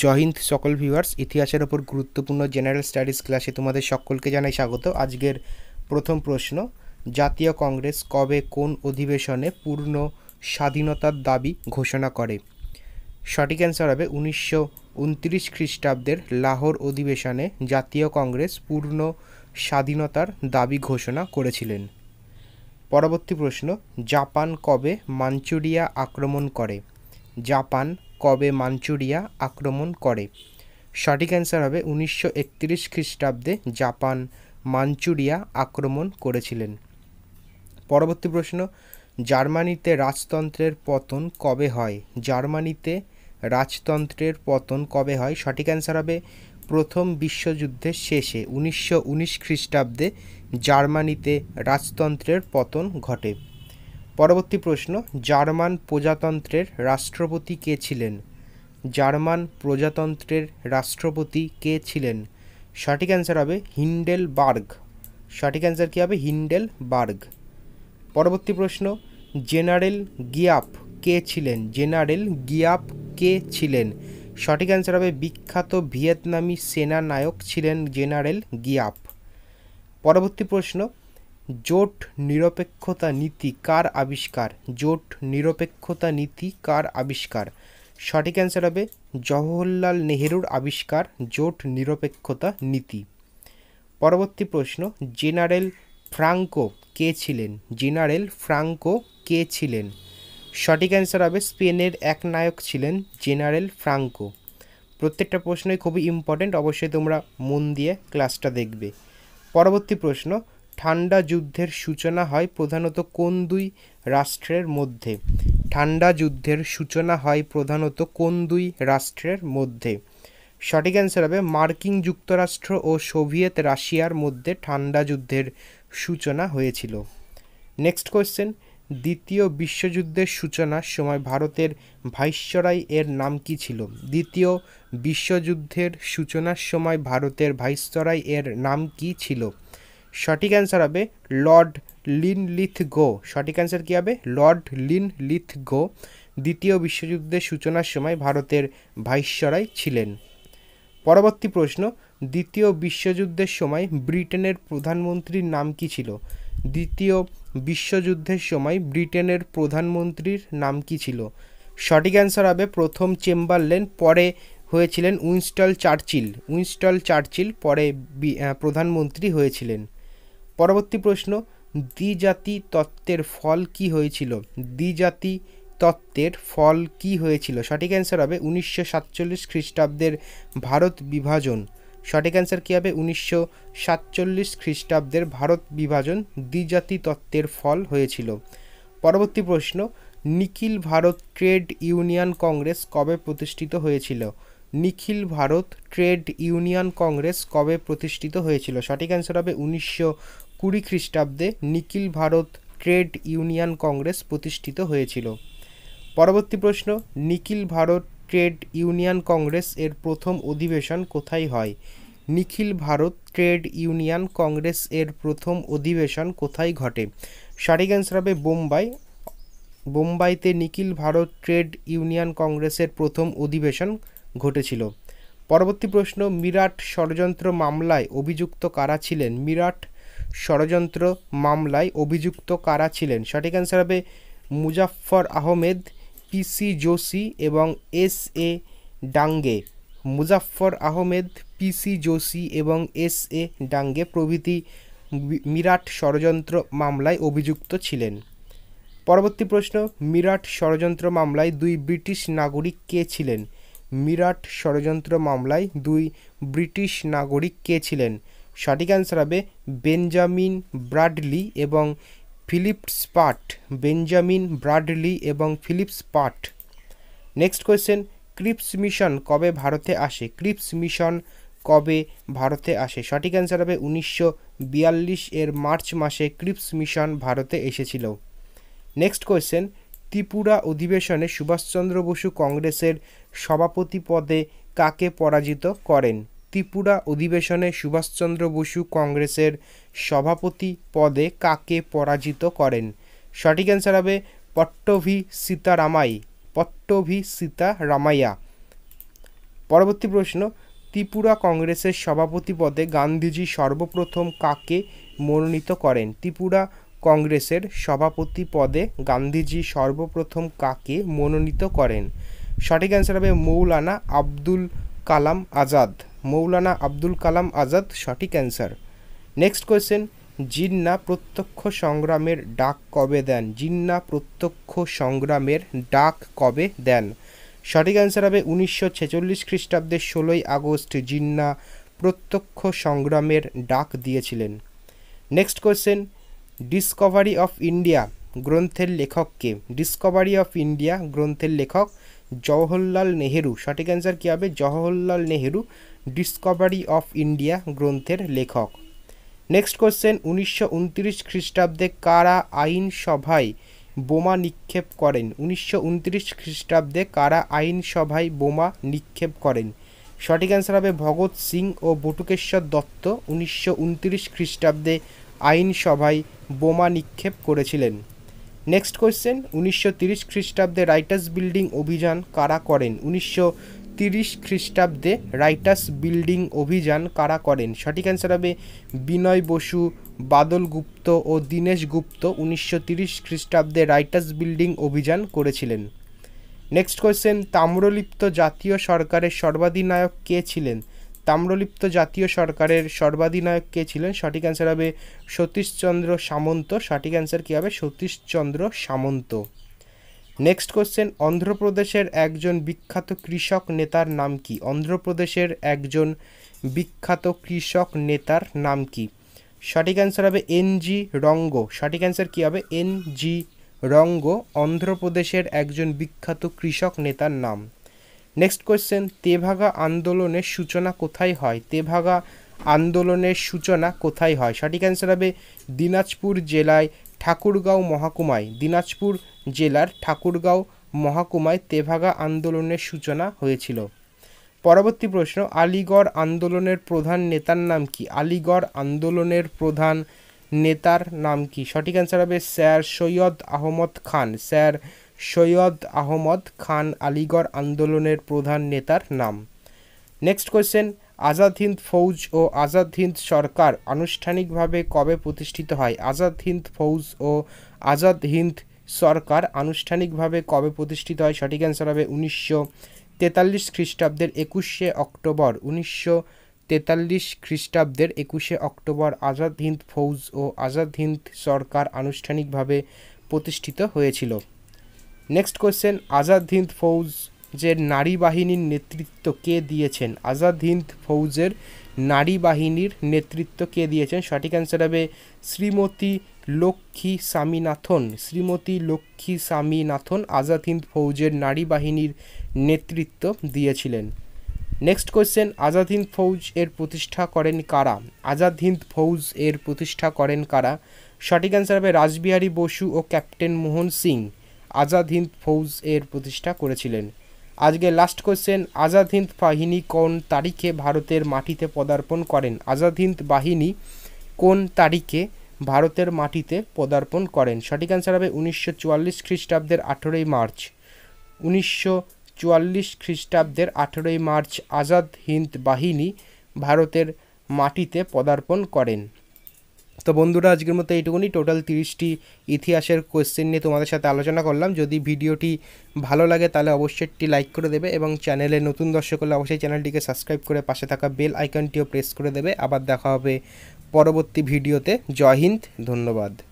জহিন্দ সকল ভিউয়ার্স ইতিহাসের ওপর গুরুত্বপূর্ণ জেনারেল স্টাডিজ ক্লাসে তোমাদের সকলকে জানাই স্বাগত আজকের প্রথম প্রশ্ন জাতীয় কংগ্রেস কবে কোন অধিবেশনে পূর্ণ স্বাধীনতার দাবি ঘোষণা করে সঠিক অ্যান্সার হবে উনিশশো উনত্রিশ খ্রিস্টাব্দের লাহোর অধিবেশনে জাতীয় কংগ্রেস পূর্ণ স্বাধীনতার দাবি ঘোষণা করেছিলেন পরবর্তী প্রশ্ন জাপান কবে মাঞ্চুরিয়া আক্রমণ করে জাপান কবে মাঞ্চুরিয়া আক্রমণ করে সঠিক অ্যান্সার হবে উনিশশো একত্রিশ খ্রিস্টাব্দে জাপান মাঞ্চুরিয়া আক্রমণ করেছিলেন পরবর্তী প্রশ্ন জার্মানিতে রাজতন্ত্রের পতন কবে হয় জার্মানিতে রাজতন্ত্রের পতন কবে হয় সঠিক অ্যান্সার হবে প্রথম বিশ্বযুদ্ধের শেষে উনিশশো উনিশ খ্রিস্টাব্দে জার্মানিতে রাজতন্ত্রের পতন ঘটে পরবর্তী প্রশ্ন জার্মান প্রজাতন্ত্রের রাষ্ট্রপতি কে ছিলেন জার্মান প্রজাতন্ত্রের রাষ্ট্রপতি কে ছিলেন সঠিক অ্যান্সার হবে হিন্ডেল বার্গ সঠিক অ্যান্সার কী হবে হিন্ডেল বার্গ পরবর্তী প্রশ্ন জেনারেল গিয়াপ কে ছিলেন জেনারেল গিয়াপ কে ছিলেন সঠিক অ্যান্সার হবে বিখ্যাত ভিয়েতনামি সেনা নায়ক ছিলেন জেনারেল গিয়াপ পরবর্তী প্রশ্ন জোট নিরপেক্ষতা নীতি কার আবিষ্কার জোট নিরপেক্ষতা নীতি কার আবিষ্কার সঠিক অ্যান্সার হবে জওহরলাল নেহেরুর আবিষ্কার জোট নিরপেক্ষতা নীতি পরবর্তী প্রশ্ন জেনারেল ফ্রাঙ্কো কে ছিলেন জেনারেল ফ্রাঙ্কো কে ছিলেন সঠিক অ্যান্সার হবে স্পেনের এক নায়ক ছিলেন জেনারেল ফ্রাঙ্কো প্রত্যেকটা প্রশ্নই খুবই ইম্পর্টেন্ট অবশ্যই তোমরা মন দিয়ে ক্লাসটা দেখবে পরবর্তী প্রশ্ন ঠান্ডা যুদ্ধের সূচনা হয় প্রধানত কোন দুই রাষ্ট্রের মধ্যে ঠান্ডা যুদ্ধের সূচনা হয় প্রধানত কোন দুই রাষ্ট্রের মধ্যে সঠিক অ্যান্সার হবে মার্কিন যুক্তরাষ্ট্র ও সোভিয়েত রাশিয়ার মধ্যে ঠান্ডা যুদ্ধের সূচনা হয়েছিল নেক্সট কোয়েশ্চেন দ্বিতীয় বিশ্বযুদ্ধের সূচনার সময় ভারতের ভাইসরাই এর নাম কি ছিল দ্বিতীয় বিশ্বযুদ্ধের সূচনার সময় ভারতের ভাইসরাই এর নাম কি ছিল সঠিক অ্যান্সার হবে লর্ড লিন লিথ গো সঠিক অ্যান্সার কী হবে লর্ড লিন লিথ গো দ্বিতীয় বিশ্বযুদ্ধের সূচনার সময় ভারতের ভাইসরাই ছিলেন পরবর্তী প্রশ্ন দ্বিতীয় বিশ্বযুদ্ধের সময় ব্রিটেনের প্রধানমন্ত্রীর নাম কি ছিল দ্বিতীয় বিশ্বযুদ্ধের সময় ব্রিটেনের প্রধানমন্ত্রীর নাম কি ছিল সঠিক অ্যান্সার হবে প্রথম চেম্বারলেন পরে হয়েছিলেন উইনস্টল চার্চিল উইনস্টল চার্চিল পরে প্রধানমন্ত্রী হয়েছিলেন পরবর্তী প্রশ্ন দ্বিজাতি তত্ত্বের ফল কি হয়েছিল দ্বিজাতি তত্ত্বের ফল কি হয়েছিল সঠিক অ্যান্সার হবে উনিশশো সাতচল্লিশ খ্রিস্টাব্দের ভারত বিভাজন সঠিক অ্যান্সার কী হবে উনিশশো সাতচল্লিশ খ্রিস্টাব্দের ভারত বিভাজন দ্বিজাতি তত্ত্বের ফল হয়েছিল পরবর্তী প্রশ্ন নিখিল ভারত ট্রেড ইউনিয়ন কংগ্রেস কবে প্রতিষ্ঠিত হয়েছিল নিখিল ভারত ট্রেড ইউনিয়ন কংগ্রেস কবে প্রতিষ্ঠিত হয়েছিল সঠিক অ্যান্সার হবে উনিশশো কুড়ি খ্রিস্টাব্দে নিখিল ভারত ট্রেড ইউনিয়ন কংগ্রেস প্রতিষ্ঠিত হয়েছিল পরবর্তী প্রশ্ন নিখিল ভারত ট্রেড ইউনিয়ন কংগ্রেস এর প্রথম অধিবেশন কোথায় হয় নিখিল ভারত ট্রেড ইউনিয়ন কংগ্রেস এর প্রথম অধিবেশন কোথায় ঘটে সঠিক অ্যান্সার হবে বোম্বাই বোম্বাইতে নিখিল ভারত ট্রেড ইউনিয়ন কংগ্রেসের প্রথম অধিবেশন ঘটেছিল পরবর্তী প্রশ্ন মিরাট ষড়যন্ত্র মামলায় অভিযুক্ত কারা ছিলেন মিরাট ষড়যন্ত্র মামলায় অভিযুক্ত কারা ছিলেন সঠিক অ্যান্সার হবে মুজাফফর আহমেদ পিসি যোশী এবং S A Dange Muzaffar Ahmed PC Joshi এবং এস এ ডাঙ্গে প্রভৃতি মিরাট ষড়যন্ত্র মামলায় অভিযুক্ত ছিলেন পরবর্তী প্রশ্ন মিরাট ষড়যন্ত্র মামলায় দুই ব্রিটিশ নাগরিক কে ছিলেন মিরাট ষড়যন্ত্র মামলায় দুই ব্রিটিশ নাগরিক কে ছিলেন সঠিক অ্যান্সার হবে বেঞ্জামিন ব্রাডলি এবং ফিলিপস পাট বেঞ্জামিন ব্রাডলি এবং Philip Spratt next question Cripps mission কবে ভারতে আসে ক্রিপস মিশন কবে ভারতে আসে সঠিক অ্যান্সার হবে উনিশশো বিয়াল্লিশ এর মার্চ মাসে ক্রিপস মিশন ভারতে এসেছিল নেক্সট কোয়েশ্চেন ত্রিপুরা অধিবেশনে সুভাষচন্দ্র বসু কংগ্রেসের সভাপতি পদে কাকে পরাজিত করেন ত্রিপুরা অধিবেশনে সুভাষচন্দ্র বসু কংগ্রেসের সভাপতি পদে কাকে পরাজিত করেন সঠিক অ্যান্সার হবে পট্টভি সীতারামাই পট্টভি সীতারামাইয়া পরবর্তী প্রশ্ন ত্রিপুরা কংগ্রেসের সভাপতি পদে গান্ধীজি সর্বপ্রথম কাকে মনোনীত করেন ত্রিপুরা কংগ্রেসের সভাপতি পদে গান্ধীজি সর্বপ্রথম কাকে মনোনীত করেন সঠিক অ্যান্সার হবে মৌলানা আব্দুল কালাম আজাদ মৌলানা আব্দুল কালাম আজাদ সঠিক অ্যান্সার নেক্সট কোয়েশ্চেন জিন্না প্রত্যক্ষ সংগ্রামের ডাক কবে দেন জিন্না প্রত্যক্ষ সংগ্রামের ডাক কবে দেন সঠিক অ্যান্সার হবে উনিশশো ছেচল্লিশ খ্রিস্টাব্দে ষোলোই আগস্ট জিন্না প্রত্যক্ষ সংগ্রামের ডাক দিয়েছিলেন next question Discovery of India গ্রন্থের লেখককে ডিসকভারি অফ ইন্ডিয়া গ্রন্থের লেখক জওহরলাল নেহেরু সঠিক অ্যান্সার কী হবে Jawaharlal Nehru Discovery of India গ্রন্থের লেখক নেক্সট কোশ্চেন উনিশশো উনত্রিশ খ্রিস্টাব্দে কারা আইনসভায় বোমা নিক্ষেপ করেন উনিশশো উনত্রিশ খ্রিস্টাব্দে কারা আইনসভায় বোমা নিক্ষেপ করেন সঠিক অ্যান্সার হবে ভগৎ সিং ও বটুকেশ্বর দত্ত উনিশশো উনত্রিশ খ্রিস্টাব্দে আইনসভায় বোমা নিক্ষেপ করেছিলেন নেক্সট কোয়েশ্চেন উনিশশো তিরিশ খ্রিস্টাব্দে রাইটার্স বিল্ডিং অভিযান কারা করেন উনিশশো তিরিশ খ্রিস্টাব্দে রাইটার্স বিল্ডিং অভিযান কারা করেন সঠিক অ্যান্সার হবে বিনয় বসু বাদল গুপ্ত ও দীনেশ গুপ্ত উনিশশো তিরিশ খ্রিস্টাব্দে রাইটার্স বিল্ডিং অভিযান করেছিলেন নেক্সট কোয়েশ্চেন তাম্রলিপ্ত জাতীয় সরকারের সর্বাধিনায়ক কে ছিলেন তাম্রলিপ্ত জাতীয় সরকারের সর্বাধিনায়ক কে ছিলেন সঠিক অ্যান্সার হবে সতীশচন্দ্র সামন্ত সঠিক অ্যান্সার কী হবে সতীশচন্দ্র সামন্ত নেক্সট কোশ্চেন অন্ধ্রপ্রদেশের একজন বিখ্যাত কৃষক নেতার নাম কি অন্ধ্রপ্রদেশের একজন বিখ্যাত কৃষক নেতার নাম কি সঠিক অ্যান্সার হবে এন জি রঙ্গ সঠিক অ্যান্সার কী হবে এন জি রঙ্গ অন্ধ্রপ্রদেশের একজন বিখ্যাত কৃষক নেতার নাম নেক্সট কোয়েশ্চেন তেভাগা আন্দোলনের সূচনা কোথায় হয় তেভাগা আন্দোলনের সূচনা কোথায় হয় সঠিক অ্যান্সার হবে দিনাজপুর জেলায় ঠাকুরগাঁও মহাকুমায় দিনাজপুর জেলার ঠাকুরগাঁও মহাকুমায় তেভাগা আন্দোলনের সূচনা হয়েছিল পরবর্তী প্রশ্ন আলিগড় আন্দোলনের প্রধান নেতার নাম কি আলিগড় আন্দোলনের প্রধান নেতার নাম কি সঠিক অ্যান্সার হবে স্যার সৈয়দ আহমদ খান স্যার সৈয়দ আহমদ খান আলিগড় আন্দোলনের প্রধান নেতার নাম নেক্সট কোয়েশ্চেন আজাদ হিন্দ ফৌজ ও আজাদ হিন্দ সরকার আনুষ্ঠানিকভাবে কবে প্রতিষ্ঠিত হয় আজাদ হিন্দ ফৌজ ও আজাদ হিন্দ সরকার আনুষ্ঠানিকভাবে কবে প্রতিষ্ঠিত হয় সঠিক অ্যান্সার হবে উনিশশো তেতাল্লিশ খ্রিস্টাব্দের একুশে অক্টোবর উনিশশো তেতাল্লিশ খ্রিস্টাব্দের একুশে অক্টোবর আজাদ হিন্দ ফৌজ ও আজাদ হিন্দ সরকার আনুষ্ঠানিকভাবে প্রতিষ্ঠিত হয়েছিল নেক্সট কোয়েশ্চেন আজাদ হিন্দ ফৌজ যে নারী বাহিনীর নেতৃত্ব কে দিয়েছেন আজাদ হিন্দ ফৌজের নারী বাহিনীর নেতৃত্ব কে দিয়েছেন সঠিক অ্যান্সার হবে শ্রীমতী লক্ষ্মী স্বামীনাথন শ্রীমতী লক্ষ্মী স্বামীনাথন আজাদ হিন্দ ফৌজের নারী বাহিনীর নেতৃত্ব দিয়েছিলেন নেক্সট কোয়েশ্চেন আজাদ হিন্দ ফৌজ এর প্রতিষ্ঠা করেন কারা আজাদ হিন্দ ফৌজ এর প্রতিষ্ঠা করেন কারা সঠিক অ্যান্সার হবে রাসবিহারী বসু ও ক্যাপ্টেন মোহন সিং আজাদ হিন্দ ফৌজ এর প্রতিষ্ঠা করেছিলেন আজকে লাস্ট কোয়েশ্চেন আজাদ হিন্দ বাহিনী কোন তারিখে ভারতের মাটিতে পদার্পণ করেন আজাদ হিন্দ বাহিনী কোন তারিখে ভারতের মাটিতে পদার্পণ করেন সঠিক অ্যান্সার হবে উনিশশো চুয়াল্লিশ খ্রিস্টাব্দের আঠেরোই মার্চ উনিশশো চুয়াল্লিশ খ্রিস্টাব্দের আঠেরোই মার্চ আজাদ হিন্দ বাহিনী ভারতের মাটিতে পদার্পণ করেন তো বন্ধুরা আজকের মতো এইটুকুনি টোটাল তিরিশটি ইতিহাসের কোয়েশ্চেন নিয়ে তোমাদের সাথে আলোচনা করলাম যদি ভিডিওটি ভালো লাগে তাহলে অবশ্যই একটি লাইক করে দেবে এবং চ্যানেলে নতুন দর্শক হলে অবশ্যই চ্যানেলটিকে সাবস্ক্রাইব করে পাশে থাকা বেল আইকনটিও প্রেস করে দেবে আবার দেখা হবে পরবর্তী ভিডিওতে জয় হিন্দ ধন্যবাদ